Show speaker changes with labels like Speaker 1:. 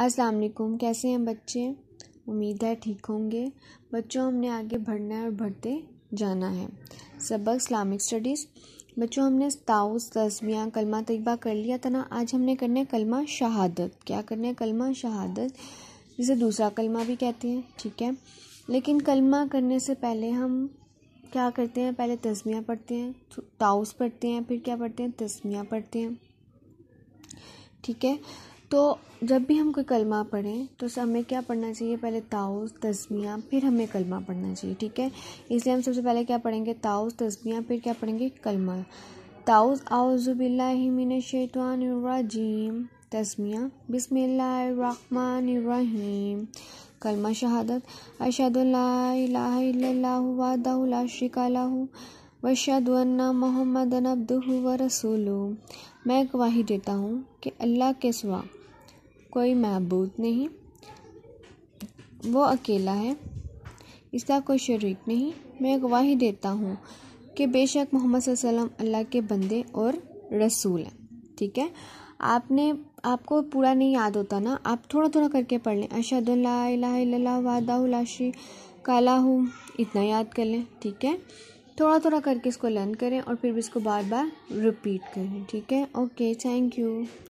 Speaker 1: अस्सलाम वालेकुम कैसे हैं बच्चे उम्मीद है ठीक होंगे बच्चों हमने आगे बढ़ना है और बढ़ते जाना है सबक इस्लामिक स्टडीज़ बच्चों हमने ताउस तस्मिया कलमा तयबा कर लिया था ना आज हमने करना है कलमा शहादत क्या करना है कलमा शहादत जिसे दूसरा कलमा भी कहते हैं ठीक है लेकिन कलमा करने से पहले हम क्या करते हैं पहले तस्मिया पढ़ते हैं ताउस पढ़ते हैं फिर क्या पढ़ते हैं तस्मिया पढ़ते हैं ठीक है तो जब भी हम कोई कलमा पढ़ें तो हमें क्या पढ़ना चाहिए पहले ताउस तस्मिया फिर हमें कलमा पढ़ना चाहिए ठीक है इसलिए हम सबसे पहले क्या पढ़ेंगे ताउस तस्मिया फिर क्या पढ़ेंगे कलमा ताउस आउज़बिल्लाशवानरजीम तस्मिया बिसमीम कलमा शहादत अशदुल्ला शिकाला वशदन्ना मोहम्मद अब्दू व रसूलू मैं गवाही देता हूँ कि अल्लाह के सुबह कोई महबूद नहीं वो अकेला है इसका कोई शरीक नहीं मैं गवाही देता हूँ कि बेशक मोहम्मद अल्लाह के बंदे और रसूल हैं ठीक है आपने आपको पूरा नहीं याद होता ना आप थोड़ा थोड़ा करके पढ़ लें अशद वादाशी काला हूँ इतना याद कर लें ठीक है थोड़ा थोड़ा करके इसको लर्न करें और फिर भी इसको बार बार रिपीट करें ठीक है ओके थैंक यू